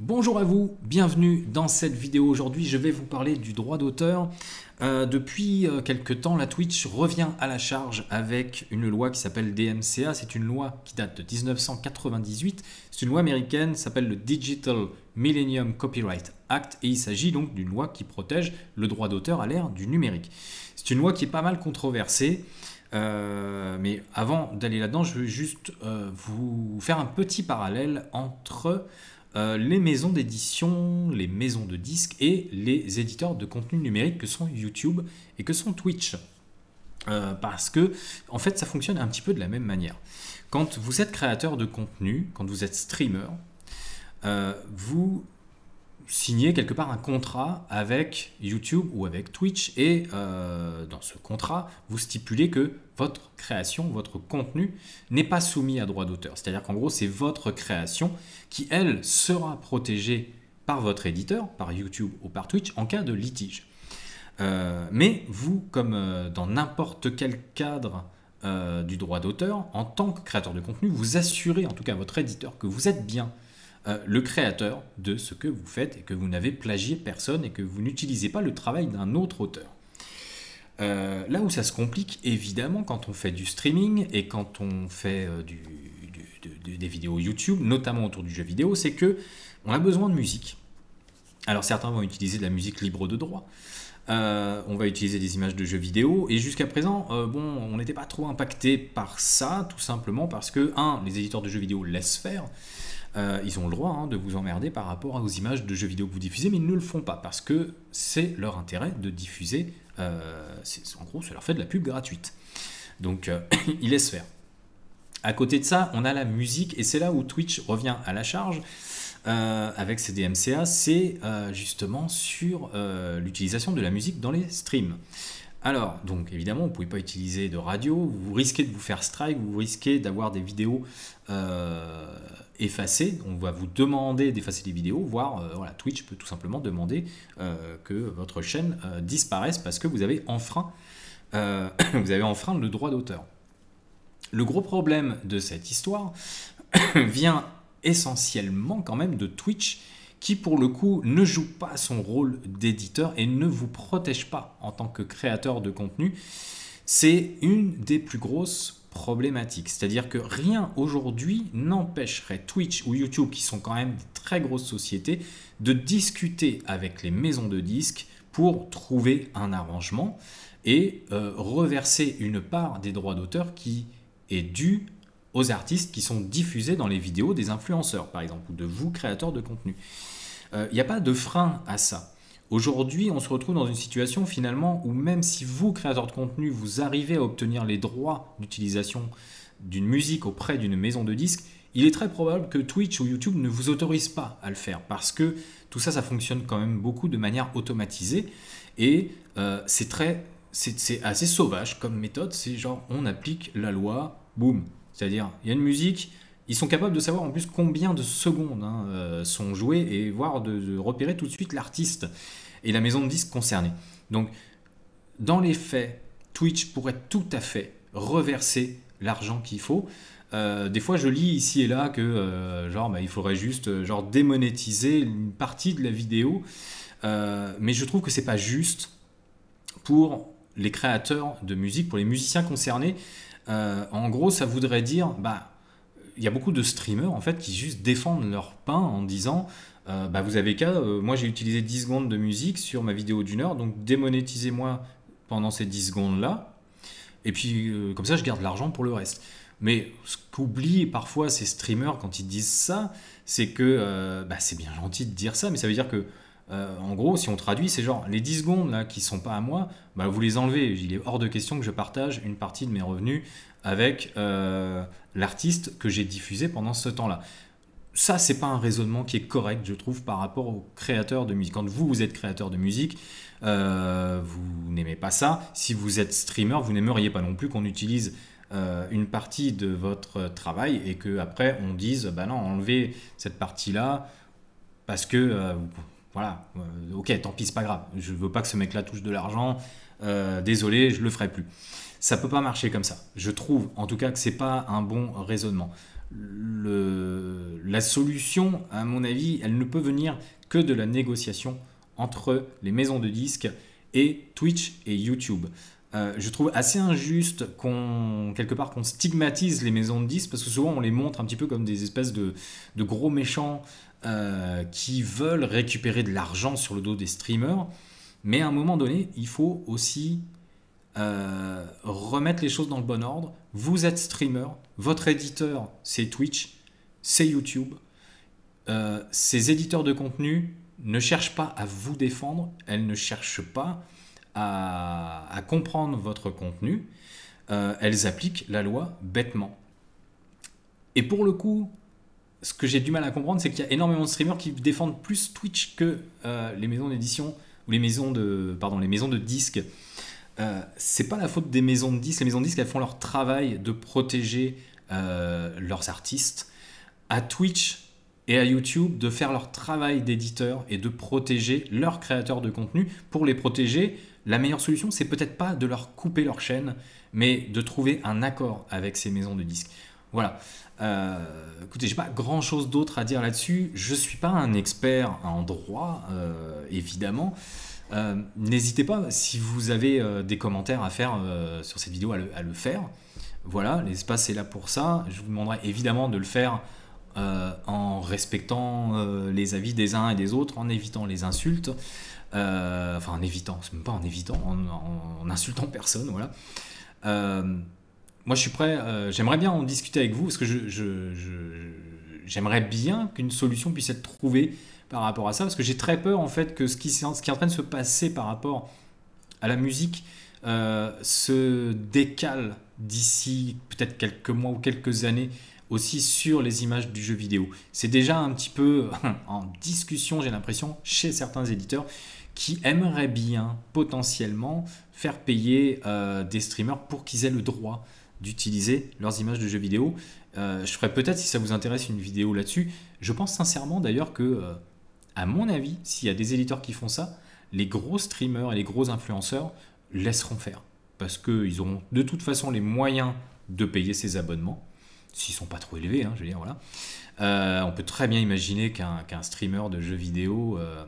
Bonjour à vous, bienvenue dans cette vidéo. Aujourd'hui, je vais vous parler du droit d'auteur. Euh, depuis euh, quelques temps, la Twitch revient à la charge avec une loi qui s'appelle DMCA. C'est une loi qui date de 1998. C'est une loi américaine, s'appelle le Digital Millennium Copyright Act et il s'agit donc d'une loi qui protège le droit d'auteur à l'ère du numérique. C'est une loi qui est pas mal controversée. Euh, mais avant d'aller là-dedans, je veux juste vous faire un petit parallèle entre euh, les maisons d'édition, les maisons de disques et les éditeurs de contenu numérique que sont YouTube et que sont Twitch. Euh, parce que, en fait, ça fonctionne un petit peu de la même manière. Quand vous êtes créateur de contenu, quand vous êtes streamer, euh, vous signer quelque part un contrat avec YouTube ou avec Twitch et euh, dans ce contrat, vous stipulez que votre création, votre contenu n'est pas soumis à droit d'auteur. C'est-à-dire qu'en gros, c'est votre création qui, elle, sera protégée par votre éditeur, par YouTube ou par Twitch en cas de litige. Euh, mais vous, comme euh, dans n'importe quel cadre du droit d'auteur, en tant que créateur de contenu, vous assurez, en tout cas votre éditeur, que vous êtes bien euh, le créateur de ce que vous faites et que vous n'avez plagié personne et que vous n'utilisez pas le travail d'un autre auteur. Euh, là où ça se complique, évidemment, quand on fait du streaming et quand on fait euh, des vidéos YouTube, notamment autour du jeu vidéo, c'est que on a besoin de musique. Alors certains vont utiliser de la musique libre de droit. on va utiliser des images de jeux vidéo et jusqu'à présent, bon, on n'était pas trop impacté par ça, tout simplement parce que un, les éditeurs de jeux vidéo laissent faire. Euh, ils ont le droit hein, de vous emmerder par rapport aux images de jeux vidéo que vous diffusez, mais ils ne le font pas parce que c'est leur intérêt de diffuser. Euh, en gros, ça leur fait de la pub gratuite. Donc, euh, ils laissent faire. À côté de ça, on a la musique et c'est là où Twitch revient à la charge. avec ses DMCA, c'est justement sur l'utilisation de la musique dans les streams. Alors, donc évidemment, vous ne pouvez pas utiliser de radio, vous risquez de vous faire strike, vous risquez d'avoir des vidéos euh, effacées. On va vous demander d'effacer les vidéos, voire euh, Twitch peut tout simplement demander euh, que votre chaîne disparaisse parce que vous avez enfreint, vous avez enfreint le droit d'auteur. Le gros problème de cette histoire vient essentiellement quand même de Twitch qui pour le coup ne joue pas son rôle d'éditeur et ne vous protège pas en tant que créateur de contenu, c'est une des plus grosses problématiques. C'est-à-dire que rien aujourd'hui n'empêcherait Twitch ou YouTube, qui sont quand même des très grosses sociétés, de discuter avec les maisons de disques pour trouver un arrangement et euh, reverser une part des droits d'auteur qui est due aux artistes qui sont diffusés dans les vidéos des influenceurs, par exemple, ou de vous, créateurs de contenu. Il euh, n'y a pas de frein à ça. Aujourd'hui, on se retrouve dans une situation finalement où même si vous, créateurs de contenu, vous arrivez à obtenir les droits d'utilisation d'une musique auprès d'une maison de disques, il est très probable que Twitch ou YouTube ne vous autorise pas à le faire parce que tout ça, ça fonctionne quand même beaucoup de manière automatisée et euh, c'est très, c'est assez sauvage comme méthode. C'est genre on applique la loi, boum, c'est-à-dire, il y a une musique, ils sont capables de savoir en plus combien de secondes hein, euh, sont jouées et voire de, repérer tout de suite l'artiste et la maison de disques concernée. Donc, dans les faits, Twitch pourrait tout à fait reverser l'argent qu'il faut. Euh, des fois, je lis ici et là que euh, genre, bah, il faudrait juste genre démonétiser une partie de la vidéo, mais je trouve que c'est pas juste pour les créateurs de musique, pour les musiciens concernés. Euh, en gros, ça voudrait dire, bah, il y a beaucoup de streamers en fait qui juste défendent leur pain en disant, euh, bah, vous avez qu'à, euh, moi j'ai utilisé 10 secondes de musique sur ma vidéo d'une heure, donc démonétisez-moi pendant ces 10 secondes là, et puis comme ça je garde l'argent pour le reste. Mais ce qu'oublient parfois ces streamers quand ils disent ça, c'est que bah, c'est bien gentil de dire ça, mais ça veut dire que euh, en gros, si on traduit, c'est genre les 10 secondes là, qui sont pas à moi, bah, vous les enlevez. Il est hors de question que je partage une partie de mes revenus avec euh, l'artiste que j'ai diffusé pendant ce temps-là. Ça, c'est pas un raisonnement qui est correct, je trouve, par rapport aux créateurs de musique. Quand vous, vous êtes créateur de musique, euh, vous n'aimez pas ça. Si vous êtes streamer, vous n'aimeriez pas non plus qu'on utilise une partie de votre travail et que après on dise, bah non, enlevez cette partie-là parce que voilà, euh, ok, tant pis, c'est pas grave. Je veux pas que ce mec-là touche de l'argent. Euh, désolé, je le ferai plus. Ça peut pas marcher comme ça. Je trouve, en tout cas, que c'est pas un bon raisonnement. la solution, à mon avis, elle ne peut venir que de la négociation entre les maisons de disques et Twitch et YouTube. Euh, je trouve assez injuste qu'on quelque part qu'on stigmatise les maisons de 10 parce que souvent on les montre un petit peu comme des espèces de, gros méchants euh, qui veulent récupérer de l'argent sur le dos des streamers. Mais à un moment donné, il faut aussi euh, remettre les choses dans le bon ordre. Vous êtes streamer, votre éditeur c'est Twitch, c'est YouTube. ces éditeurs de contenu ne cherchent pas à vous défendre, elles ne cherchent pas à, comprendre votre contenu, euh, elles appliquent la loi bêtement. Et pour le coup, ce que j'ai du mal à comprendre, c'est qu'il y a énormément de streamers qui défendent plus Twitch que euh, les maisons d'édition ou les maisons de, pardon, les maisons de disques. Euh, c'est pas la faute des maisons de disques. Les maisons de disques, elles font leur travail de protéger leurs artistes. À Twitch et à YouTube, de faire leur travail d'éditeur et de protéger leurs créateurs de contenu pour les protéger la meilleure solution, c'est peut-être pas de leur couper leur chaîne, mais de trouver un accord avec ces maisons de disques. Voilà. Euh, écoutez, j'ai pas grand chose d'autre à dire là-dessus. Je suis pas un expert en droit, euh, évidemment. Euh, n'hésitez pas, si vous avez euh, des commentaires à faire sur cette vidéo, à le faire. Voilà, l'espace est là pour ça. Je vous demanderai évidemment de le faire euh, en respectant euh, les avis des uns et des autres, en évitant les insultes, euh, enfin en évitant, c'est même pas en évitant, en, insultant personne, voilà. moi je suis prêt, j'aimerais bien en discuter avec vous parce que je, j'aimerais bien qu'une solution puisse être trouvée par rapport à ça, parce que j'ai très peur en fait que ce qui, ce qui, est en train de se passer par rapport à la musique se décale d'ici peut-être quelques mois ou quelques années aussi sur les images du jeu vidéo. C'est déjà un petit peu en discussion, j'ai l'impression, chez certains éditeurs qui aimeraient bien potentiellement faire payer euh, des streamers pour qu'ils aient le droit d'utiliser leurs images de jeux vidéo. Euh, je ferai peut-être, si ça vous intéresse, une vidéo là-dessus. Je pense sincèrement d'ailleurs que, euh, à mon avis, s'il y a des éditeurs qui font ça, les gros streamers et les gros influenceurs laisseront faire. Parce qu'ils auront de toute façon les moyens de payer ces abonnements s'ils sont pas trop élevés, hein, je veux dire, voilà. Euh, on peut très bien imaginer qu'un streamer de jeux vidéo euh,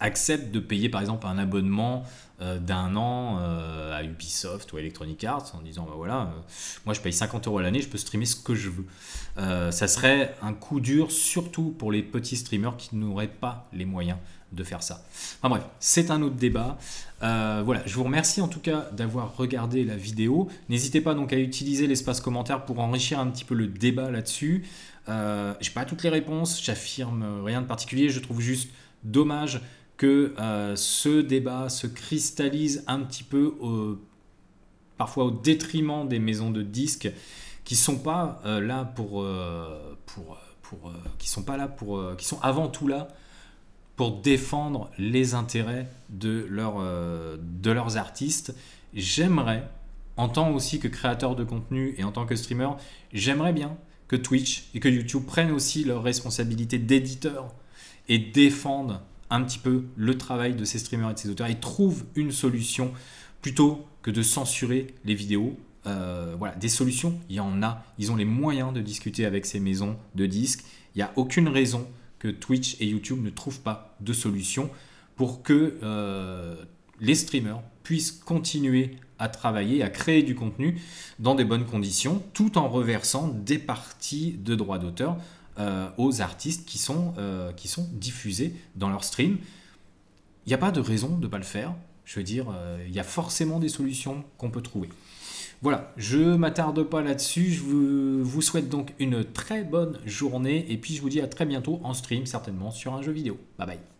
accepte de payer par exemple un abonnement euh, d'un an à Ubisoft ou Electronic Arts en disant bah voilà, moi je paye 50 euros à l'année, je peux streamer ce que je veux. ça serait un coup dur surtout pour les petits streamers qui n'auraient pas les moyens de faire ça. Enfin bref, c'est un autre débat. Euh, voilà, je vous remercie en tout cas d'avoir regardé la vidéo. N'hésitez pas donc à utiliser l'espace commentaire pour enrichir un petit peu le débat là-dessus. Euh, J'ai pas toutes les réponses, j'affirme rien de particulier, je trouve juste dommage que euh, ce débat se cristallise un petit peu au, parfois au détriment des maisons de disques qui sont pas euh, là pour, pour qui sont pas là pour qui sont avant tout là pour défendre les intérêts de, euh, de leurs artistes. J'aimerais, en tant aussi que créateur de contenu et en tant que streamer, j'aimerais bien que Twitch et que YouTube prennent aussi leur responsabilité d'éditeur et défendent un petit peu le travail de ces streamers et de ces auteurs et trouvent une solution plutôt que de censurer les vidéos. Euh, voilà, des solutions, il y en a. Ils ont les moyens de discuter avec ces maisons de disques. Il n'y a aucune raison que Twitch et YouTube ne trouvent pas de solution pour que euh, les streamers puissent continuer à travailler, à créer du contenu dans des bonnes conditions, tout en reversant des parties de droits d'auteur euh, aux artistes qui sont, euh, qui sont diffusés dans leur stream. Il n'y a pas de raison de ne pas le faire. Je veux dire, il y a forcément des solutions qu'on peut trouver. Voilà, je m'attarde pas là-dessus. Je vous, vous souhaite donc une très bonne journée et puis je vous dis à très bientôt en stream certainement sur un jeu vidéo. Bye bye.